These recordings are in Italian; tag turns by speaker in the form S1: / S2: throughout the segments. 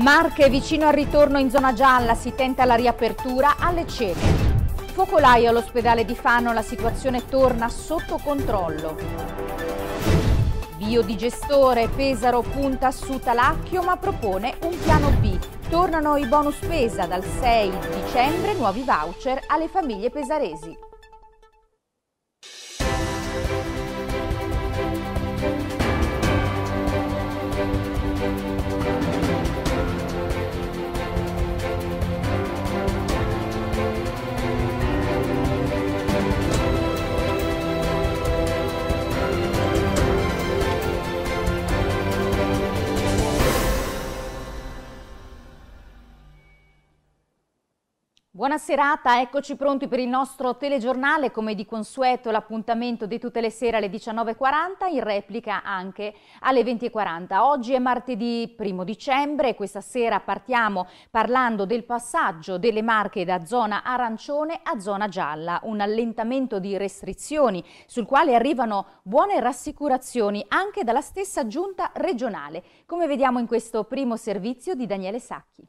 S1: Marche vicino al ritorno in zona gialla, si tenta la riapertura alle cene. Focolaio all'ospedale di Fano, la situazione torna sotto controllo. Biodigestore, Pesaro punta su Talacchio ma propone un piano B. Tornano i bonus Pesa dal 6 dicembre, nuovi voucher alle famiglie pesaresi. Buona serata, eccoci pronti per il nostro telegiornale, come di consueto l'appuntamento di tutte le sere alle 19.40, in replica anche alle 20.40. Oggi è martedì 1 dicembre, questa sera partiamo parlando del passaggio delle marche da zona arancione a zona gialla, un allentamento di restrizioni sul quale arrivano buone rassicurazioni anche dalla stessa giunta regionale, come vediamo in questo primo servizio di Daniele Sacchi.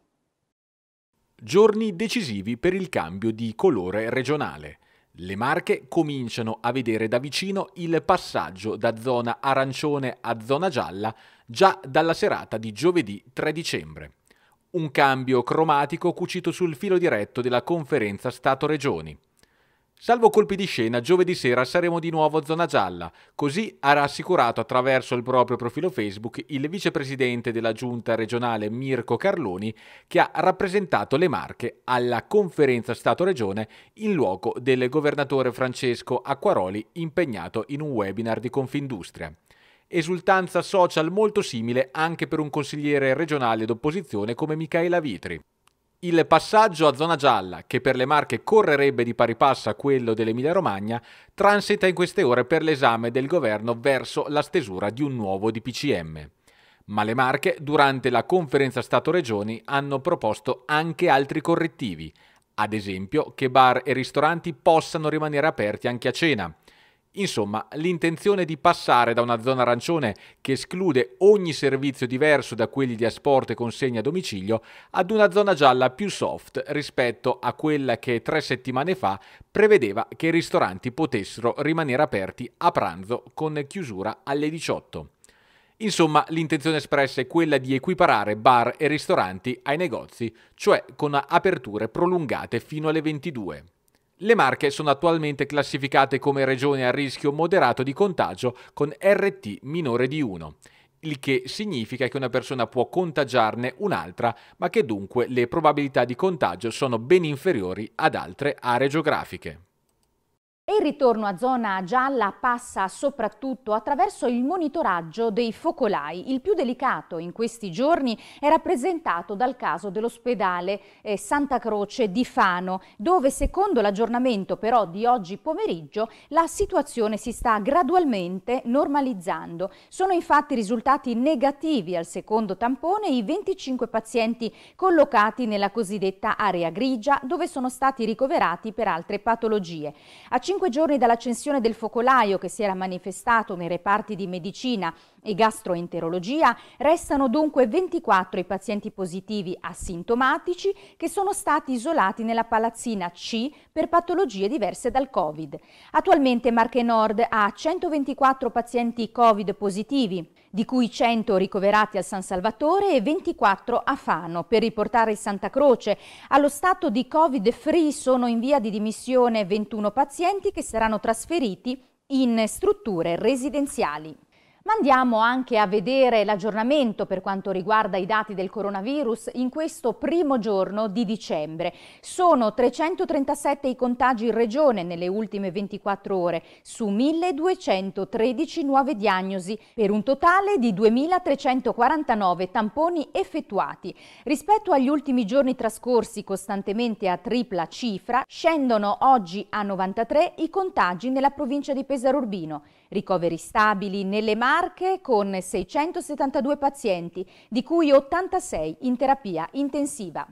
S2: Giorni decisivi per il cambio di colore regionale. Le Marche cominciano a vedere da vicino il passaggio da zona arancione a zona gialla già dalla serata di giovedì 3 dicembre. Un cambio cromatico cucito sul filo diretto della conferenza Stato-Regioni. Salvo colpi di scena, giovedì sera saremo di nuovo zona gialla, così ha rassicurato attraverso il proprio profilo Facebook il vicepresidente della giunta regionale Mirko Carloni che ha rappresentato le Marche alla conferenza Stato-Regione in luogo del governatore Francesco Acquaroli impegnato in un webinar di Confindustria esultanza social molto simile anche per un consigliere regionale d'opposizione come Michaela Vitri. Il passaggio a zona gialla, che per le Marche correrebbe di pari passo a quello dell'Emilia-Romagna, transita in queste ore per l'esame del governo verso la stesura di un nuovo DPCM. Ma le Marche, durante la conferenza Stato-Regioni, hanno proposto anche altri correttivi, ad esempio che bar e ristoranti possano rimanere aperti anche a cena, Insomma, l'intenzione di passare da una zona arancione che esclude ogni servizio diverso da quelli di asporto e consegna a domicilio ad una zona gialla più soft rispetto a quella che tre settimane fa prevedeva che i ristoranti potessero rimanere aperti a pranzo con chiusura alle 18. Insomma, l'intenzione espressa è quella di equiparare bar e ristoranti ai negozi, cioè con aperture prolungate fino alle 22. Le Marche sono attualmente classificate come regione a rischio moderato di contagio con RT minore di 1, il che significa che una persona può contagiarne un'altra, ma che dunque le probabilità di contagio sono ben inferiori ad altre aree geografiche.
S1: E il ritorno a zona gialla passa soprattutto attraverso il monitoraggio dei focolai. Il più delicato in questi giorni è rappresentato dal caso dell'ospedale eh, Santa Croce di Fano, dove secondo l'aggiornamento però di oggi pomeriggio la situazione si sta gradualmente normalizzando. Sono infatti risultati negativi al secondo tampone i 25 pazienti collocati nella cosiddetta area grigia, dove sono stati ricoverati per altre patologie. A cinque giorni dall'accensione del focolaio che si era manifestato nei reparti di medicina e gastroenterologia, restano dunque 24 i pazienti positivi asintomatici che sono stati isolati nella palazzina C per patologie diverse dal Covid. Attualmente Marche Nord ha 124 pazienti Covid positivi, di cui 100 ricoverati al San Salvatore e 24 a Fano. Per riportare il Santa Croce allo stato di Covid free sono in via di dimissione 21 pazienti che saranno trasferiti in strutture residenziali. Ma andiamo anche a vedere l'aggiornamento per quanto riguarda i dati del coronavirus in questo primo giorno di dicembre. Sono 337 i contagi in regione nelle ultime 24 ore su 1213 nuove diagnosi per un totale di 2349 tamponi effettuati. Rispetto agli ultimi giorni trascorsi costantemente a tripla cifra, scendono oggi a 93 i contagi nella provincia di Pesaro Urbino Ricoveri stabili nelle Marche con 672 pazienti, di cui 86 in terapia intensiva.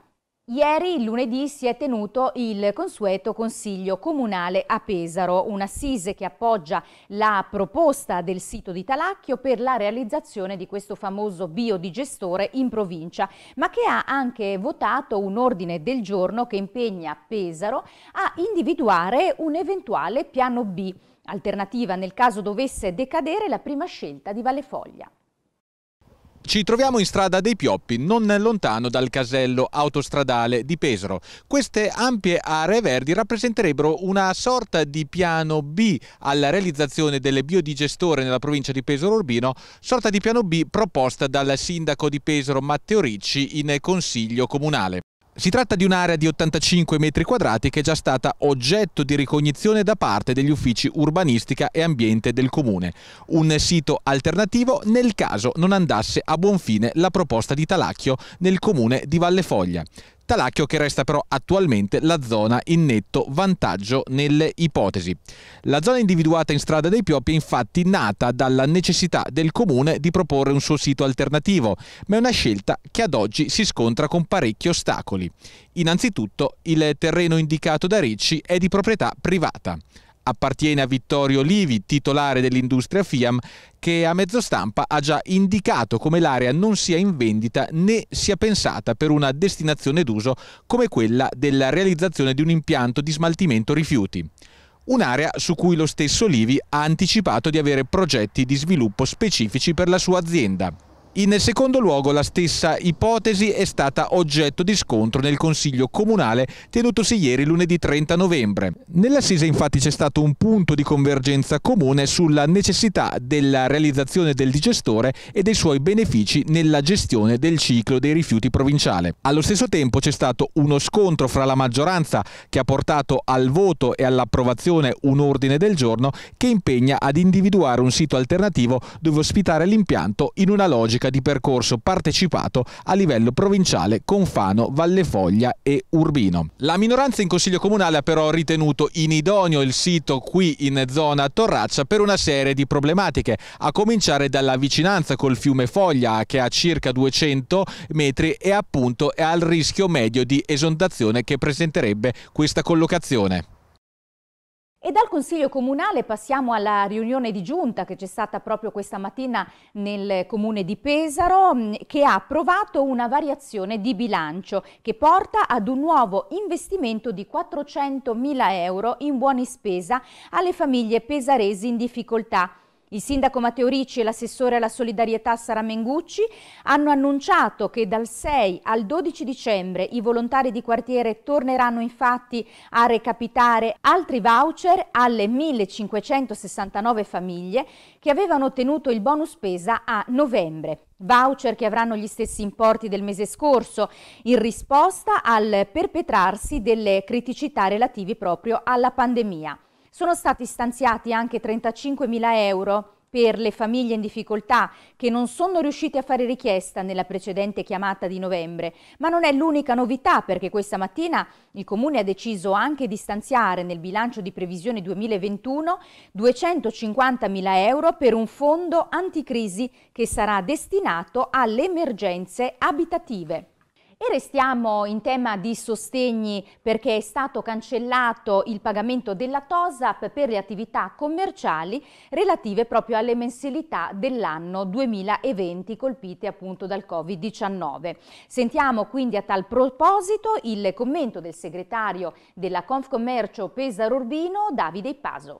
S1: Ieri, lunedì, si è tenuto il consueto Consiglio Comunale a Pesaro, un'assise che appoggia la proposta del sito di Talacchio per la realizzazione di questo famoso biodigestore in provincia, ma che ha anche votato un ordine del giorno che impegna Pesaro a individuare un eventuale piano B Alternativa nel caso dovesse decadere la prima scelta di Vallefoglia.
S2: Ci troviamo in strada dei Pioppi, non lontano dal casello autostradale di Pesaro. Queste ampie aree verdi rappresenterebbero una sorta di piano B alla realizzazione delle biodigestore nella provincia di Pesaro Urbino, sorta di piano B proposta dal sindaco di Pesaro Matteo Ricci in consiglio comunale. Si tratta di un'area di 85 metri quadrati che è già stata oggetto di ricognizione da parte degli uffici urbanistica e ambiente del comune, un sito alternativo nel caso non andasse a buon fine la proposta di Talacchio nel comune di Valle Foglia. Talacchio che resta però attualmente la zona in netto vantaggio nelle ipotesi. La zona individuata in strada dei Pioppi è infatti nata dalla necessità del comune di proporre un suo sito alternativo, ma è una scelta che ad oggi si scontra con parecchi ostacoli. Innanzitutto il terreno indicato da Ricci è di proprietà privata appartiene a Vittorio Livi, titolare dell'industria Fiam, che a mezzo stampa ha già indicato come l'area non sia in vendita né sia pensata per una destinazione d'uso come quella della realizzazione di un impianto di smaltimento rifiuti. Un'area su cui lo stesso Livi ha anticipato di avere progetti di sviluppo specifici per la sua azienda. In secondo luogo la stessa ipotesi è stata oggetto di scontro nel Consiglio Comunale tenutosi ieri lunedì 30 novembre. Nell'assise infatti c'è stato un punto di convergenza comune sulla necessità della realizzazione del digestore e dei suoi benefici nella gestione del ciclo dei rifiuti provinciale. Allo stesso tempo c'è stato uno scontro fra la maggioranza che ha portato al voto e all'approvazione un ordine del giorno che impegna ad individuare un sito alternativo dove ospitare l'impianto in una logica ricerca di percorso partecipato a livello provinciale con Fano, Vallefoglia e Urbino. La minoranza in Consiglio Comunale ha però ritenuto inidoneo il sito qui in zona Torraccia per una serie di problematiche, a cominciare dalla vicinanza col fiume Foglia che è a circa 200 metri e appunto è al rischio medio di esondazione che presenterebbe questa collocazione.
S1: E dal Consiglio Comunale passiamo alla riunione di giunta che c'è stata proprio questa mattina nel comune di Pesaro mm, che ha approvato una variazione di bilancio che porta ad un nuovo investimento di 400 mila euro in buoni spesa alle famiglie pesaresi in difficoltà. Il sindaco Matteo Ricci e l'assessore alla solidarietà Sara Mengucci hanno annunciato che dal 6 al 12 dicembre i volontari di quartiere torneranno infatti a recapitare altri voucher alle 1569 famiglie che avevano ottenuto il bonus spesa a novembre. Voucher che avranno gli stessi importi del mese scorso in risposta al perpetrarsi delle criticità relativi proprio alla pandemia. Sono stati stanziati anche 35.000 euro per le famiglie in difficoltà che non sono riuscite a fare richiesta nella precedente chiamata di novembre. Ma non è l'unica novità perché questa mattina il Comune ha deciso anche di stanziare nel bilancio di previsione 2021 250.000 euro per un fondo anticrisi che sarà destinato alle emergenze abitative. E restiamo in tema di sostegni perché è stato cancellato il pagamento della TOSAP per le attività commerciali relative proprio alle mensilità dell'anno 2020 colpite appunto dal Covid-19. Sentiamo quindi a tal proposito il commento del segretario della Confcommercio Pesaro Urbino, Davide Ipaso.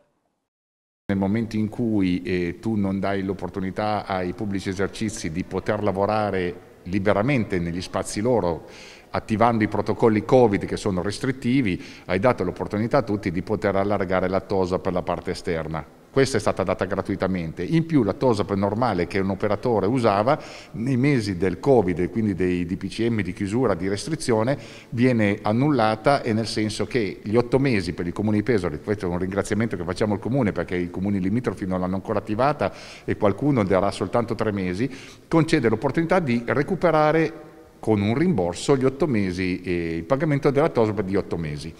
S3: Nel momento in cui eh, tu non dai l'opportunità ai pubblici esercizi di poter lavorare liberamente negli spazi loro attivando i protocolli Covid che sono restrittivi, hai dato l'opportunità a tutti di poter allargare la tosa per la parte esterna questa è stata data gratuitamente. In più la TOSAP normale che un operatore usava nei mesi del Covid, quindi dei DPCM di chiusura, di restrizione, viene annullata e nel senso che gli otto mesi per il Comune di Pesaro, questo è un ringraziamento che facciamo al Comune perché i comuni limitrofi non l'hanno ancora attivata e qualcuno darà soltanto tre mesi, concede l'opportunità di recuperare con un rimborso gli otto mesi, eh, il pagamento della TOSAP di otto mesi.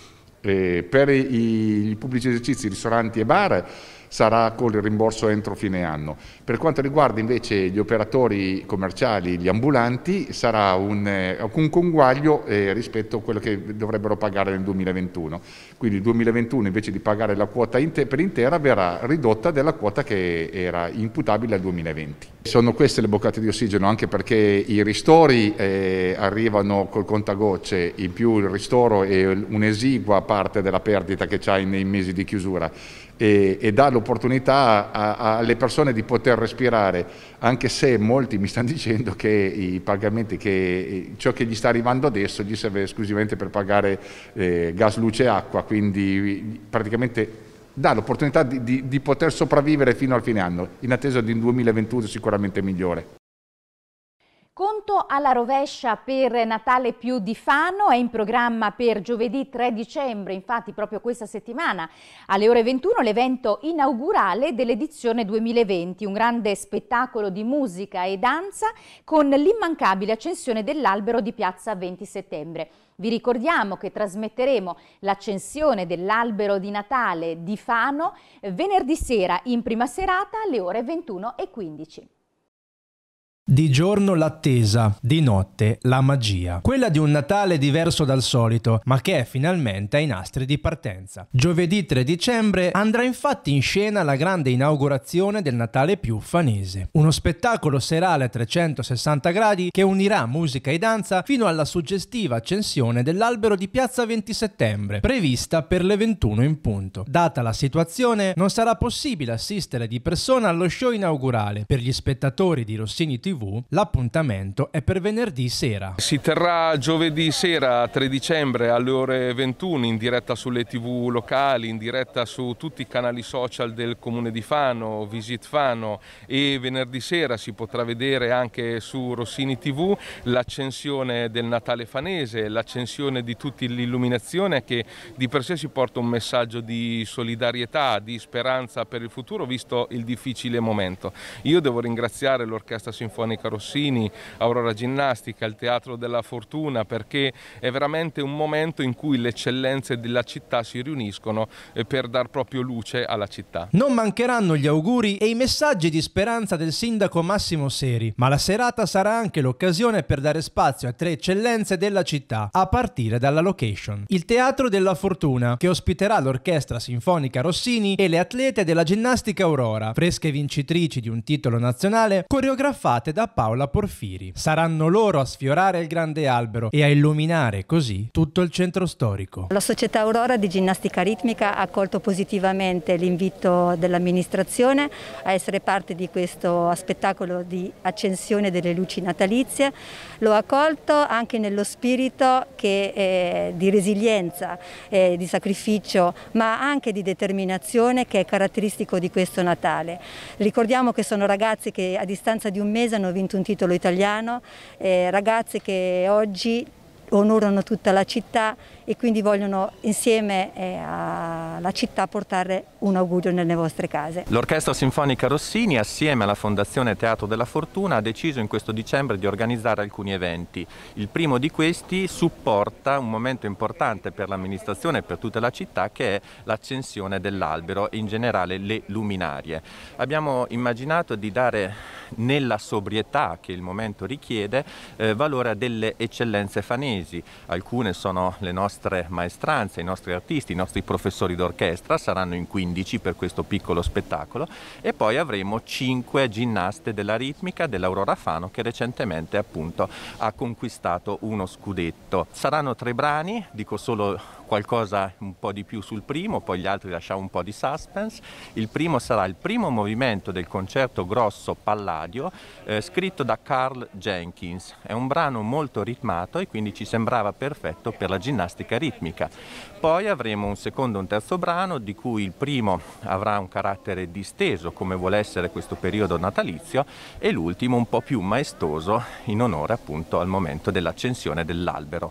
S3: Eh, per i, i, pubblici esercizi, ristoranti e bar sarà con il rimborso entro fine anno. Per quanto riguarda invece gli operatori commerciali, gli ambulanti, sarà un, eh, un conguaglio eh, rispetto a quello che dovrebbero pagare nel 2021. Quindi il 2021 invece di pagare la quota in per intera verrà ridotta della quota che era imputabile al 2020. Sono queste le boccate di ossigeno anche perché i ristori eh, arrivano col contagocce, in più il ristoro è un'esigua parte parte della perdita che hai nei mesi di chiusura e, e dà l'opportunità alle persone di poter respirare, anche se molti mi stanno dicendo che i pagamenti, che ciò che gli sta arrivando adesso gli serve esclusivamente per pagare eh, gas, luce e acqua, quindi praticamente dà l'opportunità di, di, di poter sopravvivere fino al fine anno, in attesa di un 2021 sicuramente migliore.
S1: Conto alla rovescia per Natale più di Fano è in programma per giovedì 3 dicembre, infatti proprio questa settimana alle ore 21 l'evento inaugurale dell'edizione 2020, un grande spettacolo di musica e danza con l'immancabile accensione dell'albero di piazza 20 settembre. Vi ricordiamo che trasmetteremo l'accensione dell'albero di Natale di Fano venerdì sera in prima serata alle ore 21 e 15.
S4: Di giorno l'attesa, di notte la magia. Quella di un Natale diverso dal solito, ma che è finalmente ai nastri di partenza. Giovedì 3 dicembre andrà infatti in scena la grande inaugurazione del Natale più fanese. Uno spettacolo serale a 360 gradi che unirà musica e danza fino alla suggestiva accensione dell'albero di Piazza 20 settembre, prevista per le 21 in punto. Data la situazione, non sarà possibile assistere di persona allo show inaugurale. Per gli spettatori di Rossini TV TV, l'appuntamento è per venerdì sera.
S2: Si terrà giovedì sera 3 dicembre alle ore 21 in diretta sulle TV locali, in diretta su tutti i canali social del Comune di Fano, Visit Fano e venerdì sera si potrà vedere anche su Rossini TV l'accensione del Natale fanese, l'accensione di tutti l'illuminazione che di per sé si porta un messaggio di solidarietà, di speranza per il futuro visto il difficile momento. Io devo ringraziare l'Orchestra Sinfonica Monica Rossini, Aurora Ginnastica, il Teatro della Fortuna, perché è veramente un momento in cui le eccellenze della città si riuniscono eh, per dar proprio luce alla città.
S4: Non mancheranno gli auguri e i messaggi di speranza del sindaco Massimo Seri, ma la serata sarà anche l'occasione per dare spazio a tre eccellenze della città, a partire dalla location. Il Teatro della Fortuna, che ospiterà l'Orchestra Sinfonica Rossini e le atlete della ginnastica Aurora, fresche vincitrici di un titolo nazionale, coreografate da Paola Porfiri. Saranno loro a sfiorare il grande albero e a illuminare così tutto il centro storico.
S1: La società Aurora di ginnastica ritmica ha accolto positivamente l'invito dell'amministrazione a essere parte di questo spettacolo di accensione delle luci natalizie. Lo ha accolto anche nello spirito che, eh, di resilienza, eh, di sacrificio, ma anche di determinazione che è caratteristico di questo Natale. Ricordiamo che sono ragazzi che a distanza di un mese hanno hanno vinto un titolo italiano, eh, ragazze che oggi onorano tutta la città e quindi vogliono insieme eh, alla città portare un augurio nelle vostre case.
S5: L'Orchestra Sinfonica Rossini assieme alla Fondazione Teatro della Fortuna ha deciso in questo dicembre di organizzare alcuni eventi. Il primo di questi supporta un momento importante per l'amministrazione e per tutta la città che è l'accensione dell'albero e in generale le luminarie. Abbiamo immaginato di dare nella sobrietà che il momento richiede eh, valore a delle eccellenze fanesi. Alcune sono le nostre nostre maestranze, i nostri artisti, i nostri professori d'orchestra, saranno in 15 per questo piccolo spettacolo e poi avremo 5 ginnaste della ritmica dell'Aurora Fano che recentemente appunto ha conquistato uno scudetto. Saranno tre brani, dico solo qualcosa un po' di più sul primo, poi gli altri lasciamo un po' di suspense. Il primo sarà il primo movimento del concerto grosso Palladio, eh, scritto da Carl Jenkins. È un brano molto ritmato e quindi ci sembrava perfetto per la ginnastica ritmica. Poi avremo un secondo e un terzo brano, di cui il primo avrà un carattere disteso, come vuole essere questo periodo natalizio, e l'ultimo un po' più maestoso, in onore appunto al momento dell'accensione dell'albero.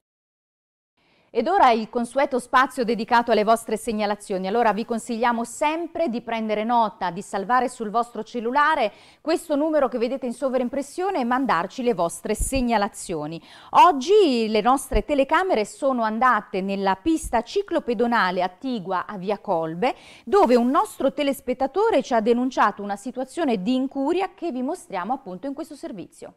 S1: Ed ora il consueto spazio dedicato alle vostre segnalazioni. Allora vi consigliamo sempre di prendere nota, di salvare sul vostro cellulare questo numero che vedete in sovraimpressione e mandarci le vostre segnalazioni. Oggi le nostre telecamere sono andate nella pista ciclopedonale attigua a Via Colbe, dove un nostro telespettatore ci ha denunciato una situazione di incuria che vi mostriamo appunto in questo servizio.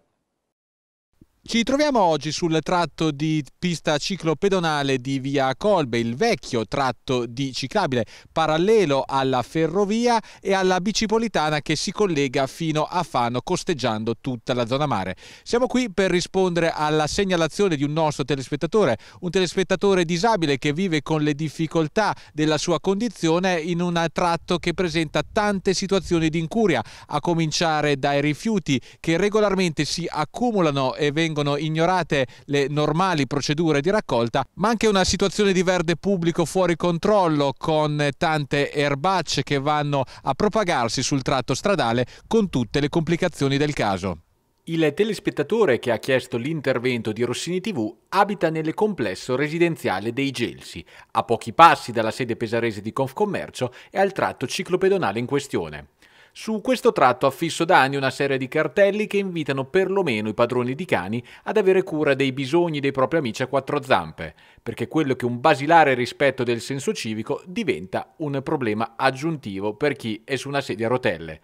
S2: Ci troviamo oggi sul tratto di pista ciclopedonale di via Colbe, il vecchio tratto di ciclabile parallelo alla ferrovia e alla bicipolitana che si collega fino a Fano costeggiando tutta la zona mare. Siamo qui per rispondere alla segnalazione di un nostro telespettatore, un telespettatore disabile che vive con le difficoltà della sua condizione in un tratto che presenta tante situazioni di incuria, a cominciare dai rifiuti che regolarmente si accumulano e vengono vengono ignorate le normali procedure di raccolta, ma anche una situazione di verde pubblico fuori controllo con tante erbacce che vanno a propagarsi sul tratto stradale con tutte le complicazioni del caso. Il telespettatore che ha chiesto l'intervento di Rossini TV abita nel complesso residenziale dei Gelsi, a pochi passi dalla sede pesarese di Confcommercio e al tratto ciclopedonale in questione. Su questo tratto affisso da anni una serie di cartelli che invitano perlomeno i padroni di cani ad avere cura dei bisogni dei propri amici a quattro zampe, perché quello che un basilare rispetto del senso civico diventa un problema aggiuntivo per chi è su una sedia a rotelle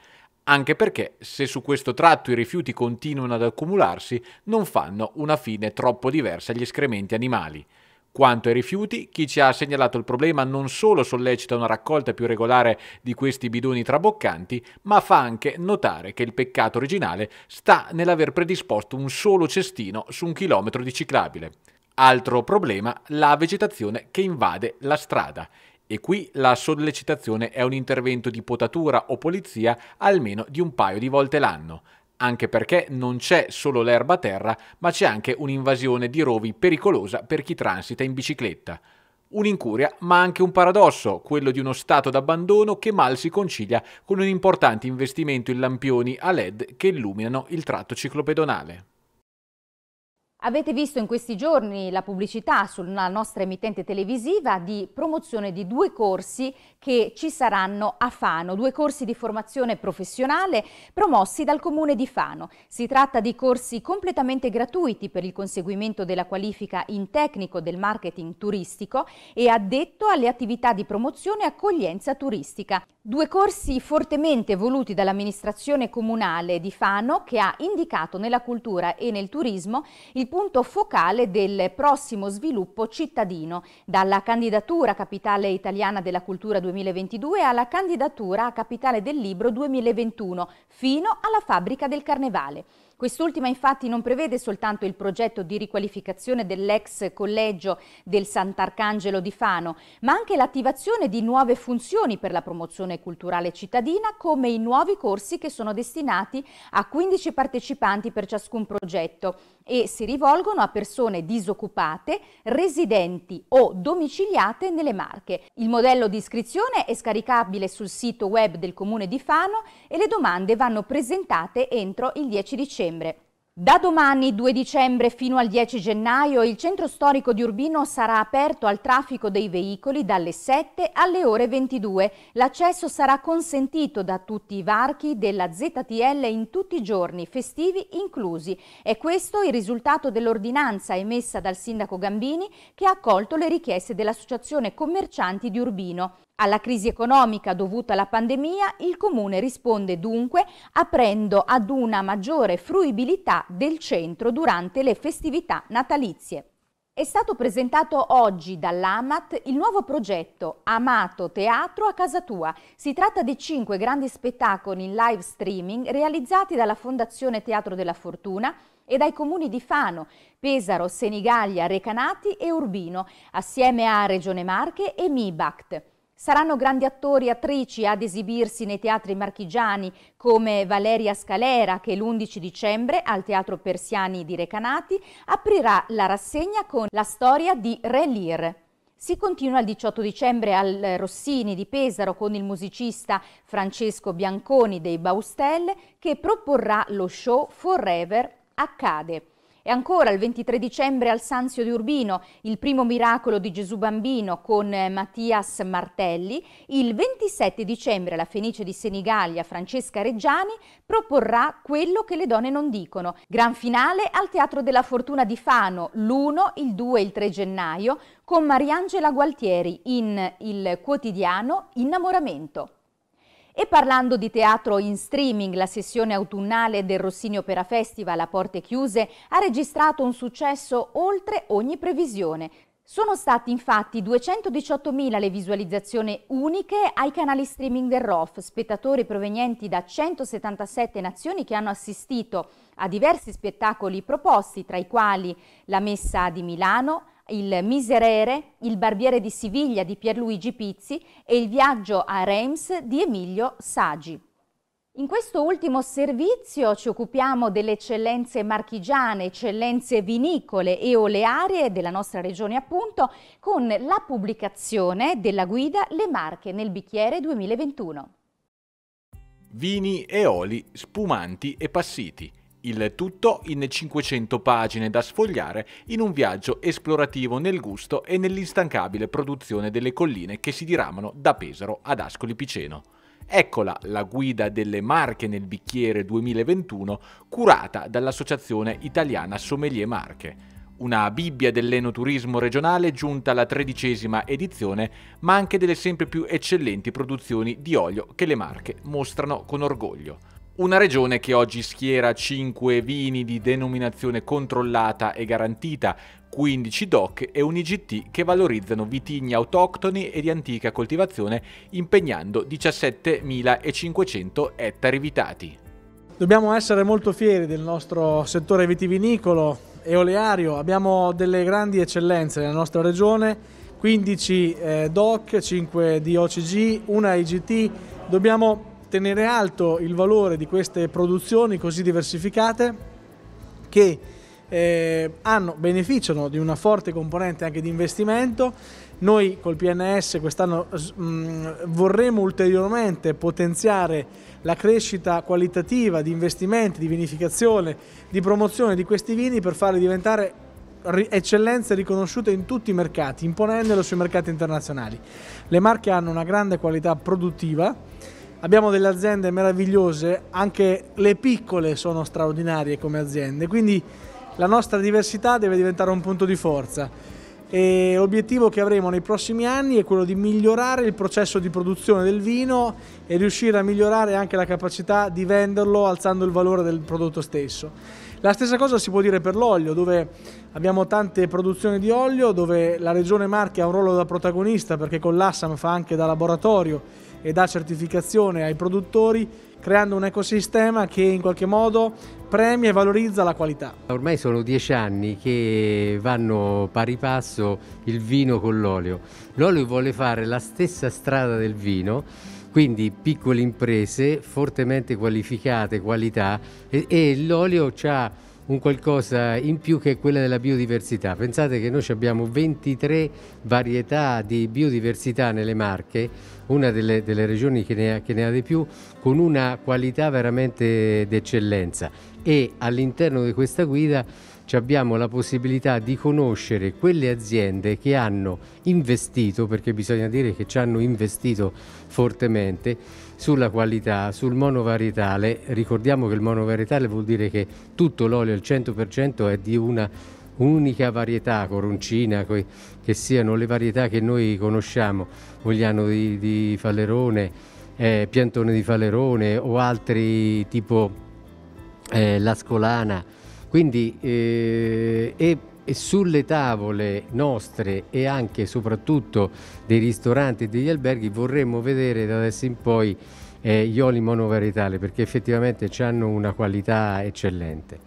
S2: anche perché se su questo tratto i rifiuti continuano ad accumularsi, non fanno una fine troppo diversa agli escrementi animali. Quanto ai rifiuti, chi ci ha segnalato il problema non solo sollecita una raccolta più regolare di questi bidoni traboccanti, ma fa anche notare che il peccato originale sta nell'aver predisposto un solo cestino su un chilometro di ciclabile. Altro problema, la vegetazione che invade la strada. E qui la sollecitazione è un intervento di potatura o polizia almeno di un paio di volte l'anno anche perché non c'è solo l'erba terra, ma c'è anche un'invasione di rovi pericolosa per chi transita in bicicletta. Un'incuria, ma anche un paradosso, quello di uno stato d'abbandono che mal si concilia con un importante investimento in lampioni a LED che illuminano il tratto ciclopedonale.
S1: Avete visto in questi giorni la pubblicità sulla nostra emittente televisiva di promozione di due corsi che ci saranno a Fano, due corsi di formazione professionale promossi dal comune di Fano. Si tratta di corsi completamente gratuiti per il conseguimento della qualifica in tecnico del marketing turistico e addetto alle attività di promozione e accoglienza turistica. Due corsi fortemente voluti dall'amministrazione comunale di Fano che ha indicato nella cultura e nel turismo il punto focale del prossimo sviluppo cittadino, dalla candidatura Capitale Italiana della Cultura 2022 alla candidatura a Capitale del Libro 2021, fino alla Fabbrica del Carnevale. Quest'ultima infatti non prevede soltanto il progetto di riqualificazione dell'ex collegio del Sant'Arcangelo di Fano, ma anche l'attivazione di nuove funzioni per la promozione culturale cittadina, come i nuovi corsi che sono destinati a 15 partecipanti per ciascun progetto e si rivolgono a persone disoccupate, residenti o domiciliate nelle Marche. Il modello di iscrizione è scaricabile sul sito web del Comune di Fano e le domande vanno presentate entro il 10 dicembre dicembre. Da domani 2 dicembre fino al 10 gennaio il centro storico di Urbino sarà aperto al traffico dei veicoli dalle 7 alle ore 22. L'accesso sarà consentito da tutti i varchi della ZTL in tutti i giorni, festivi inclusi. È questo il risultato dell'ordinanza emessa dal sindaco Gambini che ha accolto le richieste dell'Associazione Commercianti di Urbino. Alla crisi economica dovuta alla pandemia, il Comune risponde dunque aprendo ad una maggiore fruibilità del centro durante le festività natalizie. È stato presentato oggi dall'AMAT il nuovo progetto Amato Teatro a casa tua. Si tratta di cinque grandi spettacoli in live streaming realizzati dalla Fondazione Teatro della Fortuna e dai comuni di Fano, Pesaro, Senigallia, Recanati e Urbino, assieme a Regione Marche e MIBACT. Saranno grandi attori e attrici ad esibirsi nei teatri marchigiani come Valeria Scalera che l'11 dicembre al Teatro Persiani di Recanati aprirà la rassegna con la storia di Re Lear. Si continua il 18 dicembre al Rossini di Pesaro con il musicista Francesco Bianconi dei Baustelle che proporrà lo show Forever Accade. E ancora il 23 dicembre al Sanzio di Urbino, il primo miracolo di Gesù Bambino con eh, Mattias Martelli. Il 27 dicembre alla Fenice di Senigallia Francesca Reggiani proporrà Quello che le donne non dicono. Gran finale al Teatro della Fortuna di Fano l'1, il 2 e il 3 gennaio con Mariangela Gualtieri in Il quotidiano Innamoramento. E parlando di teatro in streaming, la sessione autunnale del Rossini Opera Festival a porte chiuse ha registrato un successo oltre ogni previsione. Sono stati infatti 218.000 le visualizzazioni uniche ai canali streaming del ROF, spettatori provenienti da 177 nazioni che hanno assistito a diversi spettacoli proposti, tra i quali la Messa di Milano, il Miserere, il Barbiere di Siviglia di Pierluigi Pizzi e il Viaggio a Reims di Emilio Saggi. In questo ultimo servizio ci occupiamo delle eccellenze marchigiane, eccellenze vinicole e olearie della nostra regione appunto, con la pubblicazione della guida Le Marche nel bicchiere 2021.
S2: Vini e oli, spumanti e passiti – il tutto in 500 pagine da sfogliare in un viaggio esplorativo nel gusto e nell'instancabile produzione delle colline che si diramano da Pesaro ad Ascoli Piceno. Eccola la guida delle Marche nel bicchiere 2021 curata dall'Associazione Italiana Sommelier Marche una bibbia dell'enoturismo regionale giunta alla tredicesima edizione, ma anche delle sempre più eccellenti produzioni di olio che le marche mostrano con orgoglio. Una regione che oggi schiera 5 vini di denominazione controllata e garantita, 15 DOC e un IGT che valorizzano vitigni autoctoni e di antica coltivazione impegnando 17.500 ettari vitati.
S6: Dobbiamo essere molto fieri del nostro settore vitivinicolo e oleario, abbiamo delle grandi eccellenze nella nostra regione, 15 eh, DOC, 5 di OCG, una IGT, dobbiamo tenere alto il valore di queste produzioni così diversificate che eh, hanno, beneficiano di una forte componente anche di investimento. Noi col PNS quest'anno mh, mm, vorremmo ulteriormente potenziare la crescita qualitativa di investimenti, di vinificazione, di promozione di questi vini per farli diventare eccellenze riconosciute in tutti i mercati, imponendolo sui mercati internazionali. Le marche hanno una grande qualità produttiva abbiamo delle aziende meravigliose, anche le piccole sono straordinarie come aziende, quindi la nostra diversità deve diventare un punto di forza. E l'obiettivo che avremo nei prossimi anni è quello di migliorare il processo di produzione del vino e riuscire a migliorare anche la capacità di venderlo alzando il valore del prodotto stesso. La stessa cosa si può dire per l'olio, dove abbiamo tante produzioni di olio, dove la regione Marche ha un ruolo da protagonista perché con l'Assam fa anche da laboratorio e dà certificazione ai produttori creando un ecosistema che in qualche modo premia e
S7: valorizza la qualità. Ormai sono dieci anni che vanno pari passo il vino con l'olio. L'olio vuole fare la stessa strada del vino, quindi piccole imprese fortemente qualificate, qualità e, e l'olio ha un qualcosa in più che è quella della biodiversità. Pensate che noi abbiamo 23 varietà di biodiversità nelle Marche, una delle, delle regioni che ne, ha, che ne, ha, di più, con una qualità veramente d'eccellenza e all'interno di questa guida abbiamo la possibilità di conoscere quelle aziende che hanno investito, perché bisogna dire che ci hanno investito fortemente, sulla qualità, sul monovarietale. Ricordiamo che il monovarietale vuol dire che tutto l'olio al 100% è di una unica varietà, coroncina, che siano le varietà che noi conosciamo, Mogliano di, di Fallerone, eh, Piantone di falerone o altri tipo eh, Lascolana. Quindi, eh, e e sulle tavole nostre e anche e soprattutto dei ristoranti e degli alberghi vorremmo vedere da adesso in poi eh, gli oli monovaritali perché effettivamente hanno una qualità eccellente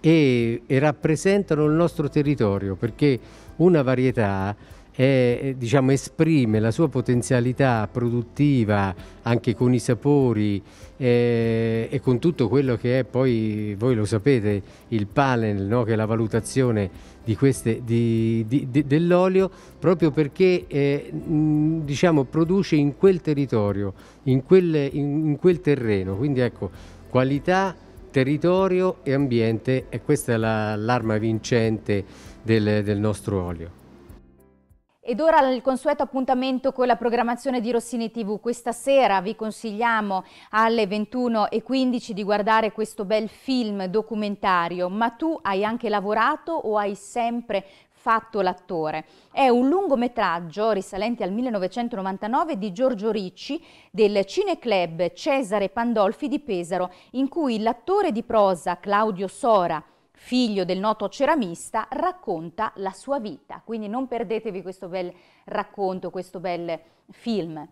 S7: e, e rappresentano il nostro territorio perché una varietà eh, diciamo, esprime la sua potenzialità produttiva anche con i sapori eh, e con tutto quello che è poi, voi lo sapete, il panel, no? che è la valutazione dell'olio, proprio perché eh, diciamo, produce in quel territorio, in quel, in quel terreno. Quindi ecco, qualità, territorio e ambiente e questa è l'arma vincente del, del nostro olio.
S1: Ed ora il consueto appuntamento con la programmazione di Rossini TV. Questa sera vi consigliamo alle 21.15 di guardare questo bel film documentario. Ma tu hai anche lavorato o hai sempre fatto l'attore. È un lungometraggio risalente al 1999 di Giorgio Ricci del Cineclub Cesare Pandolfi di Pesaro, in cui l'attore di prosa Claudio Sora figlio del noto ceramista, racconta la sua vita. Quindi non perdetevi questo bel racconto, questo bel film.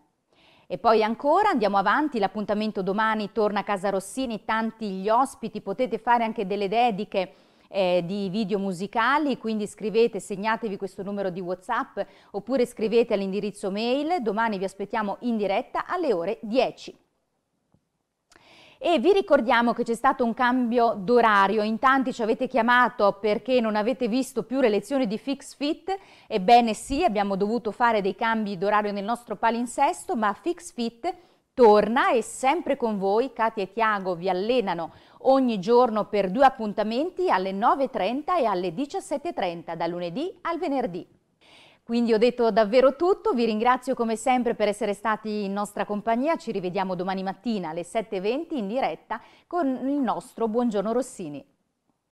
S1: E poi ancora andiamo avanti, l'appuntamento domani torna a Casa Rossini, tanti gli ospiti, potete fare anche delle dediche eh, di video musicali, quindi scrivete, segnatevi questo numero di Whatsapp oppure scrivete all'indirizzo mail, domani vi aspettiamo in diretta alle ore 10. E vi ricordiamo che c'è stato un cambio d'orario, in tanti ci avete chiamato perché non avete visto più le lezioni di Fix Fit, ebbene sì, abbiamo dovuto fare dei cambi d'orario nel nostro palinsesto, ma Fix Fit torna e sempre con voi Katia e Tiago vi allenano ogni giorno per due appuntamenti alle 9.30 e alle 17.30 da lunedì al venerdì. Quindi ho detto davvero tutto, vi ringrazio come sempre per essere stati in nostra compagnia, ci rivediamo domani mattina alle 7.20 in diretta con il nostro Buongiorno Rossini.